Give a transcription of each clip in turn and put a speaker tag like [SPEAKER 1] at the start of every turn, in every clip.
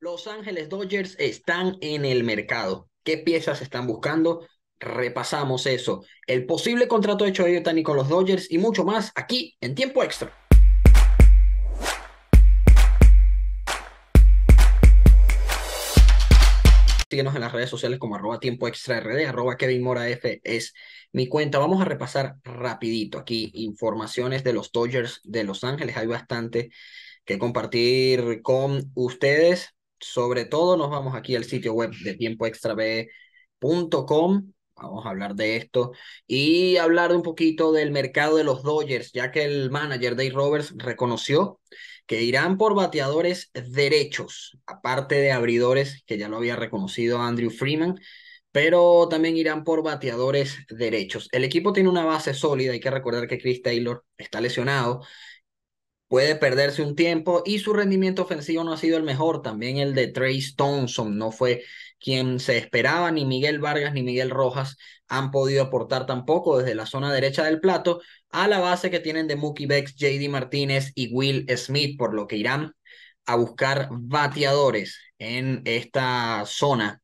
[SPEAKER 1] Los Ángeles Dodgers están en el mercado. ¿Qué piezas están buscando? Repasamos eso. El posible contrato hecho de Yotani con los Dodgers y mucho más aquí en tiempo extra. Síguenos en las redes sociales como arroba tiempo extra rd, arroba Kevin Mora F es mi cuenta. Vamos a repasar rapidito aquí informaciones de los Dodgers de Los Ángeles. Hay bastante que compartir con ustedes. Sobre todo nos vamos aquí al sitio web de tiempoextrab.com. Vamos a hablar de esto y hablar un poquito del mercado de los Dodgers, ya que el manager Dave Roberts reconoció que irán por bateadores derechos, aparte de abridores, que ya lo había reconocido Andrew Freeman, pero también irán por bateadores derechos. El equipo tiene una base sólida, hay que recordar que Chris Taylor está lesionado puede perderse un tiempo y su rendimiento ofensivo no ha sido el mejor. También el de Trace Thompson no fue quien se esperaba, ni Miguel Vargas ni Miguel Rojas han podido aportar tampoco desde la zona derecha del plato a la base que tienen de Mookie Bex, JD Martínez y Will Smith, por lo que irán a buscar bateadores en esta zona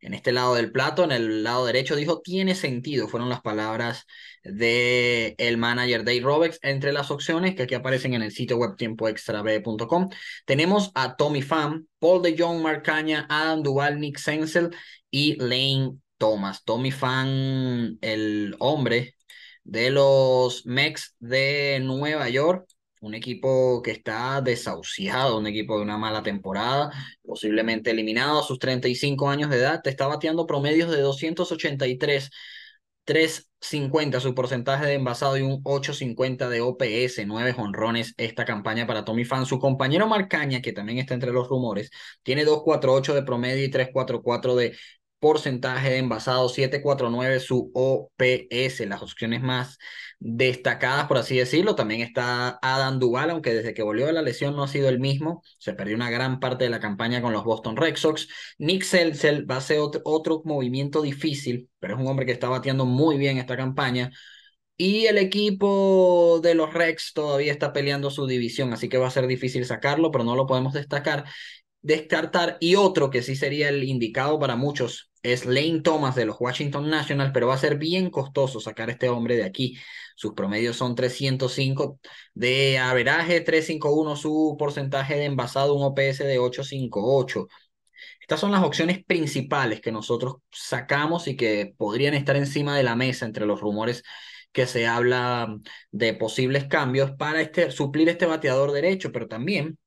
[SPEAKER 1] en este lado del plato, en el lado derecho, dijo, tiene sentido, fueron las palabras del el manager Dave Robex. Entre las opciones que aquí aparecen en el sitio web tiempoextrab.com, tenemos a Tommy Fan, Paul de Jong, Marcaña, Adam Duval, Nick Sensel y Lane Thomas. Tommy Fan, el hombre de los Mex de Nueva York, un equipo que está desahuciado, un equipo de una mala temporada, posiblemente eliminado a sus 35 años de edad, te está bateando promedios de 283. 3.50 su porcentaje de envasado y un 8.50 de OPS, nueve jonrones esta campaña para Tommy Fan. Su compañero Marcaña, que también está entre los rumores, tiene 2.48 de promedio y 3.44 de porcentaje de envasado, 749 su OPS, las opciones más destacadas, por así decirlo. También está Adam Duval, aunque desde que volvió de la lesión no ha sido el mismo. Se perdió una gran parte de la campaña con los Boston Red Sox. Nick Seltzel va a ser otro, otro movimiento difícil, pero es un hombre que está bateando muy bien esta campaña. Y el equipo de los Rex todavía está peleando su división, así que va a ser difícil sacarlo, pero no lo podemos destacar descartar. Y otro que sí sería el indicado para muchos es Lane Thomas de los Washington Nationals, pero va a ser bien costoso sacar este hombre de aquí. Sus promedios son 305 de averaje, 351 su porcentaje de envasado, un OPS de 858. Estas son las opciones principales que nosotros sacamos y que podrían estar encima de la mesa entre los rumores que se habla de posibles cambios para este, suplir este bateador derecho, pero también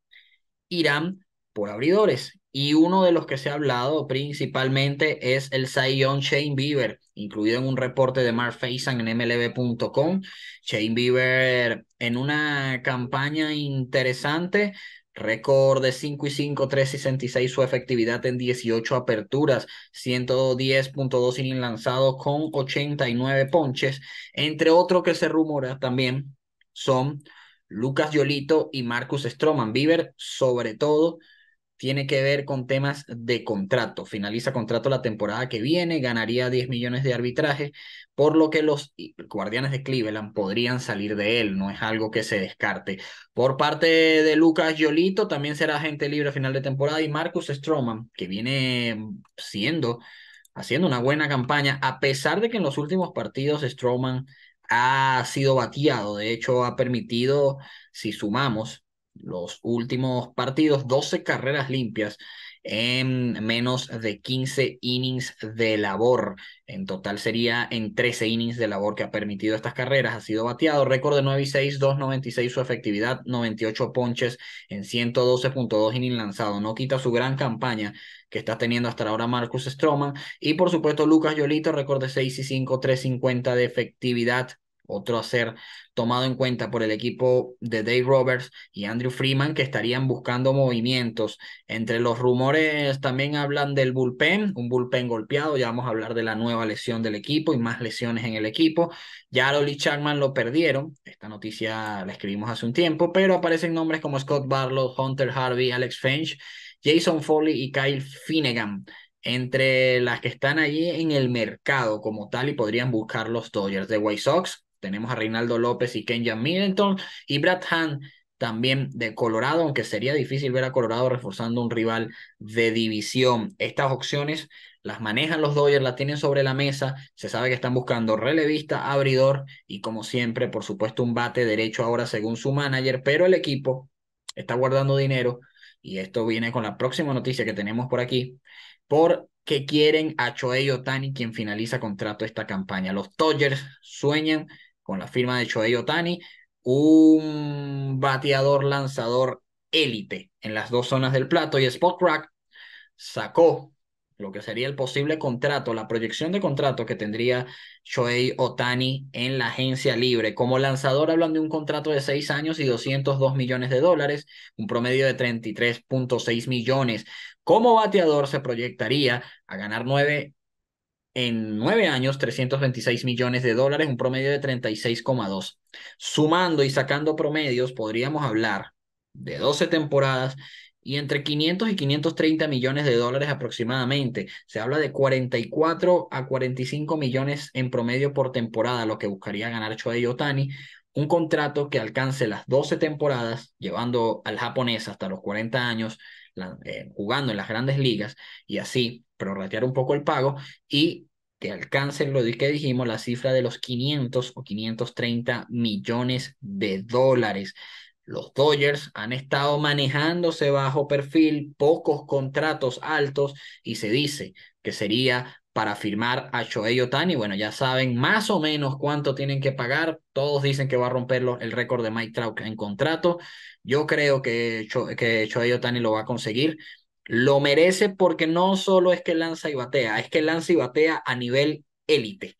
[SPEAKER 1] Irán por abridores. Y uno de los que se ha hablado principalmente es el Zion Shane Bieber, incluido en un reporte de Mark Faison en MLB.com. Shane Bieber en una campaña interesante, récord de 5 y 5, 3 y 66 su efectividad en 18 aperturas, 110.2 sin lanzado con 89 ponches, entre otro que se rumora también son Lucas Yolito y Marcus Stroman. Bieber sobre todo tiene que ver con temas de contrato. Finaliza contrato la temporada que viene, ganaría 10 millones de arbitraje, por lo que los guardianes de Cleveland podrían salir de él, no es algo que se descarte. Por parte de Lucas Yolito, también será agente libre a final de temporada, y Marcus Stroman, que viene siendo, haciendo una buena campaña, a pesar de que en los últimos partidos Stroman ha sido bateado, de hecho ha permitido, si sumamos, los últimos partidos, 12 carreras limpias en menos de 15 innings de labor. En total sería en 13 innings de labor que ha permitido estas carreras. Ha sido bateado récord de 9 y 6, 296 su efectividad, 98 ponches en 112.2 innings lanzado. No quita su gran campaña que está teniendo hasta ahora Marcus Stroman. Y por supuesto Lucas Yolito, récord de 6 y 5, 350 de efectividad, otro a ser tomado en cuenta por el equipo de Dave Roberts y Andrew Freeman, que estarían buscando movimientos. Entre los rumores también hablan del bullpen, un bullpen golpeado, ya vamos a hablar de la nueva lesión del equipo y más lesiones en el equipo. Ya a Loli Chapman lo perdieron, esta noticia la escribimos hace un tiempo, pero aparecen nombres como Scott Barlow, Hunter Harvey, Alex Finch, Jason Foley y Kyle Finnegan entre las que están allí en el mercado como tal y podrían buscar los Dodgers de White Sox tenemos a Reinaldo López y Kenya Middleton y Brad Hand también de Colorado, aunque sería difícil ver a Colorado reforzando un rival de división. Estas opciones las manejan los Dodgers, las tienen sobre la mesa, se sabe que están buscando relevista, abridor y como siempre, por supuesto, un bate derecho ahora según su manager, pero el equipo está guardando dinero y esto viene con la próxima noticia que tenemos por aquí, porque quieren a Choei Otani, quien finaliza contrato esta campaña. Los Dodgers sueñan con la firma de Shohei Otani, un bateador lanzador élite en las dos zonas del plato y Spot sacó lo que sería el posible contrato, la proyección de contrato que tendría Shohei Otani en la agencia libre. Como lanzador hablan de un contrato de 6 años y 202 millones de dólares, un promedio de 33.6 millones. Como bateador se proyectaría a ganar 9 en nueve años 326 millones de dólares, un promedio de 36,2. Sumando y sacando promedios, podríamos hablar de 12 temporadas y entre 500 y 530 millones de dólares aproximadamente. Se habla de 44 a 45 millones en promedio por temporada, lo que buscaría ganar Shohei Otani. Un contrato que alcance las 12 temporadas, llevando al japonés hasta los 40 años, eh, jugando en las grandes ligas y así prorratear un poco el pago y que alcancen lo que dijimos, la cifra de los 500 o 530 millones de dólares. Los Dodgers han estado manejándose bajo perfil, pocos contratos altos y se dice que sería para firmar a Shohei Otani. Bueno, ya saben más o menos cuánto tienen que pagar. Todos dicen que va a romper el récord de Mike Trout en contrato. Yo creo que, que Shohei lo va a conseguir. Lo merece porque no solo es que lanza y batea, es que lanza y batea a nivel élite.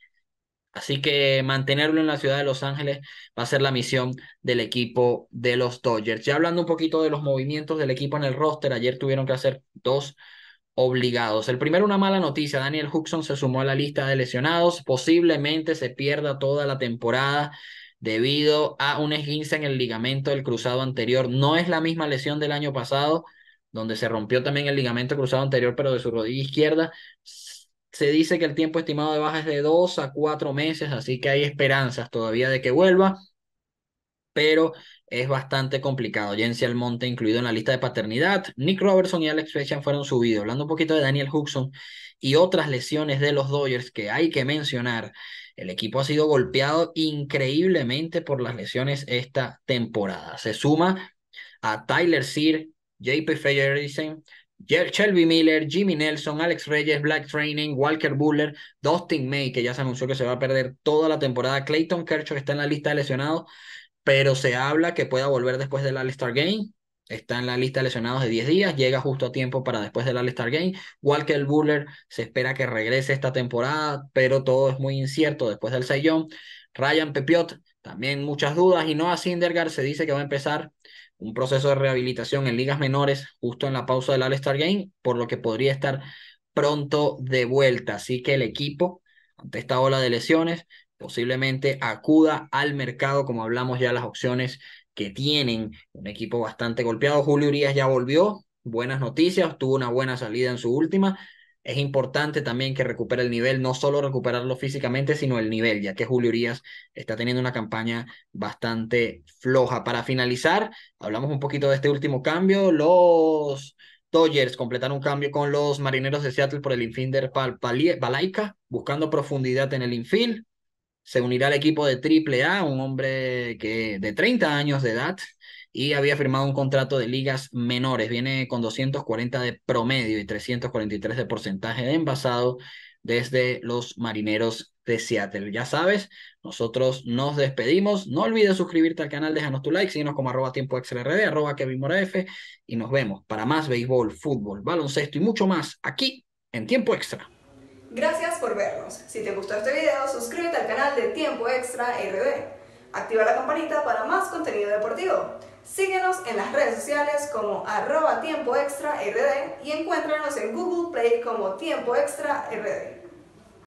[SPEAKER 1] Así que mantenerlo en la ciudad de Los Ángeles va a ser la misión del equipo de los Dodgers. Ya hablando un poquito de los movimientos del equipo en el roster, ayer tuvieron que hacer dos obligados. El primero, una mala noticia. Daniel Huxon se sumó a la lista de lesionados. Posiblemente se pierda toda la temporada debido a un esguince en el ligamento del cruzado anterior. No es la misma lesión del año pasado, donde se rompió también el ligamento cruzado anterior, pero de su rodilla izquierda. Se dice que el tiempo estimado de baja es de dos a cuatro meses, así que hay esperanzas todavía de que vuelva. Pero es bastante complicado. Jensi Almonte incluido en la lista de paternidad. Nick Robertson y Alex Fechan fueron subidos. Hablando un poquito de Daniel Hudson y otras lesiones de los Dodgers que hay que mencionar. El equipo ha sido golpeado increíblemente por las lesiones esta temporada. Se suma a Tyler Sear, JP Frederiksen, Shelby Miller, Jimmy Nelson, Alex Reyes, Black Training, Walker Buller, Dustin May, que ya se anunció que se va a perder toda la temporada, Clayton Kershaw, que está en la lista de lesionados, pero se habla que pueda volver después del All-Star Game. Está en la lista de lesionados de 10 días, llega justo a tiempo para después del All-Star Game. Walker Buller se espera que regrese esta temporada, pero todo es muy incierto después del sellón. Ryan Pepiot, también muchas dudas. Y Noah Sindergaard se dice que va a empezar un proceso de rehabilitación en ligas menores justo en la pausa del All-Star Game, por lo que podría estar pronto de vuelta. Así que el equipo, ante esta ola de lesiones, posiblemente acuda al mercado, como hablamos ya las opciones que tienen. Un equipo bastante golpeado. Julio Urias ya volvió. Buenas noticias. Tuvo una buena salida en su última. Es importante también que recupere el nivel, no solo recuperarlo físicamente, sino el nivel, ya que Julio Urias está teniendo una campaña bastante floja. Para finalizar, hablamos un poquito de este último cambio. Los Dodgers completaron un cambio con los Marineros de Seattle por el infielder Pal Palaika, buscando profundidad en el infield se unirá al equipo de triple A un hombre que, de 30 años de edad y había firmado un contrato de ligas menores. Viene con 240 de promedio y 343 de porcentaje de envasado desde los marineros de Seattle. Ya sabes, nosotros nos despedimos. No olvides suscribirte al canal, déjanos tu like, síguenos como arroba tiempo XLRD, arroba Kevin Mora F, y nos vemos para más béisbol, fútbol, baloncesto y mucho más aquí en Tiempo Extra. Gracias por vernos. Si te gustó este video, suscríbete al canal de Tiempo Extra RD. Activa la campanita para más contenido deportivo. Síguenos en las redes sociales como arroba tiempo extra rd y encuéntranos en Google Play como tiempo extra rd.